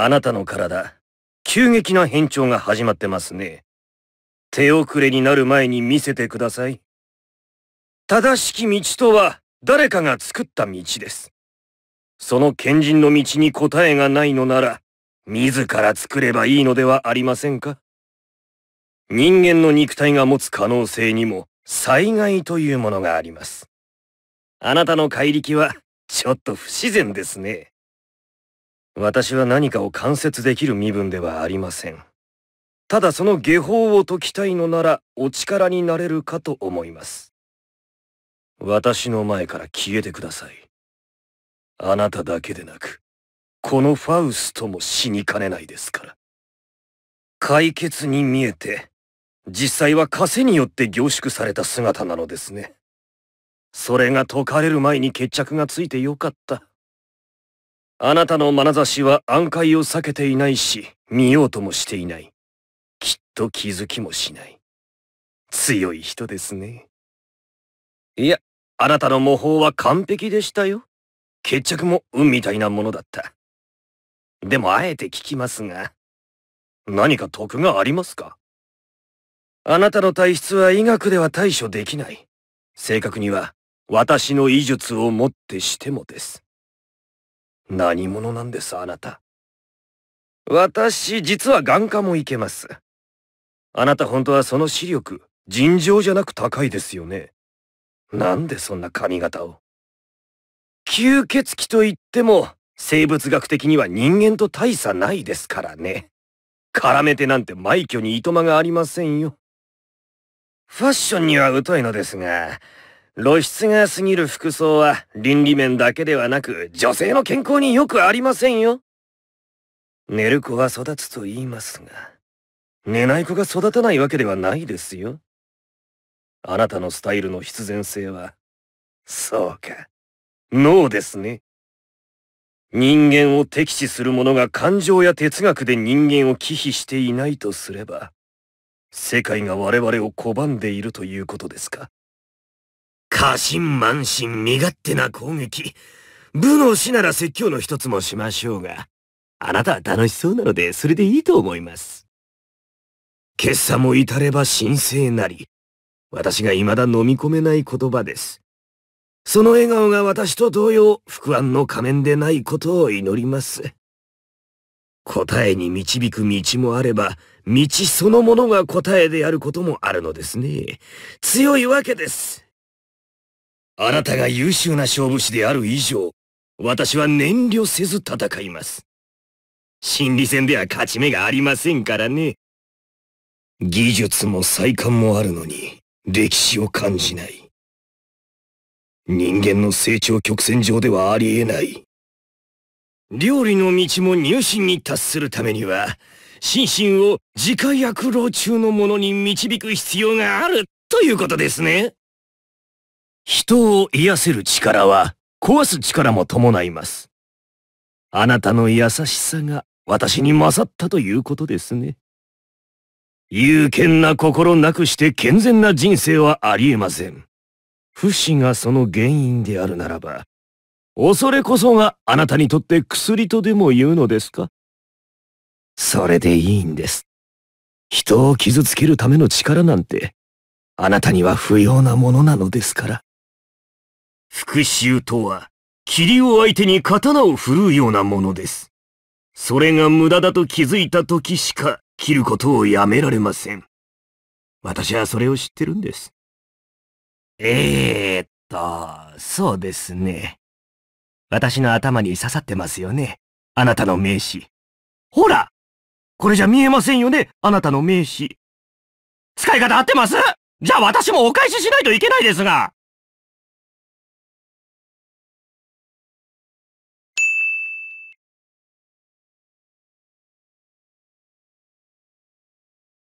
あなたの体、急激な変調が始まってますね。手遅れになる前に見せてください。正しき道とは、誰かが作った道です。その賢人の道に答えがないのなら、自ら作ればいいのではありませんか人間の肉体が持つ可能性にも、災害というものがあります。あなたの怪力は、ちょっと不自然ですね。私は何かを間接できる身分ではありません。ただその下法を解きたいのならお力になれるかと思います。私の前から消えてください。あなただけでなく、このファウストも死にかねないですから。解決に見えて、実際は枷によって凝縮された姿なのですね。それが解かれる前に決着がついてよかった。あなたの眼差しは暗戒を避けていないし、見ようともしていない。きっと気づきもしない。強い人ですね。いや、あなたの模倣は完璧でしたよ。決着も運みたいなものだった。でもあえて聞きますが、何か得がありますかあなたの体質は医学では対処できない。正確には、私の医術をもってしてもです。何者なんです、あなた。私、実は眼科もいけます。あなた本当はその視力、尋常じゃなく高いですよね。なんでそんな髪型を。吸血鬼といっても、生物学的には人間と大差ないですからね。絡めてなんて枚挙にいとまがありませんよ。ファッションには疎いのですが、露出が過ぎる服装は倫理面だけではなく女性の健康によくありませんよ。寝る子は育つと言いますが、寝ない子が育たないわけではないですよ。あなたのスタイルの必然性は、そうか、脳ですね。人間を敵視する者が感情や哲学で人間を忌避していないとすれば、世界が我々を拒んでいるということですか過信慢心身勝手な攻撃。武の死なら説教の一つもしましょうが、あなたは楽しそうなのでそれでいいと思います。今朝も至れば神聖なり、私が未だ飲み込めない言葉です。その笑顔が私と同様、不安の仮面でないことを祈ります。答えに導く道もあれば、道そのものが答えであることもあるのですね。強いわけです。あなたが優秀な勝負師である以上、私は燃料せず戦います。心理戦では勝ち目がありませんからね。技術も再感もあるのに、歴史を感じない。人間の成長曲線上ではありえない。料理の道も入信に達するためには、心身を自家薬老中のものに導く必要があるということですね。人を癒せる力は壊す力も伴います。あなたの優しさが私に勝ったということですね。勇健な心なくして健全な人生はありえません。不死がその原因であるならば、恐れこそがあなたにとって薬とでも言うのですかそれでいいんです。人を傷つけるための力なんて、あなたには不要なものなのですから。復讐とは、霧を相手に刀を振るうようなものです。それが無駄だと気づいた時しか、切ることをやめられません。私はそれを知ってるんです。えー、っと、そうですね。私の頭に刺さってますよね。あなたの名刺。ほらこれじゃ見えませんよね、あなたの名刺。使い方合ってますじゃあ私もお返ししないといけないですが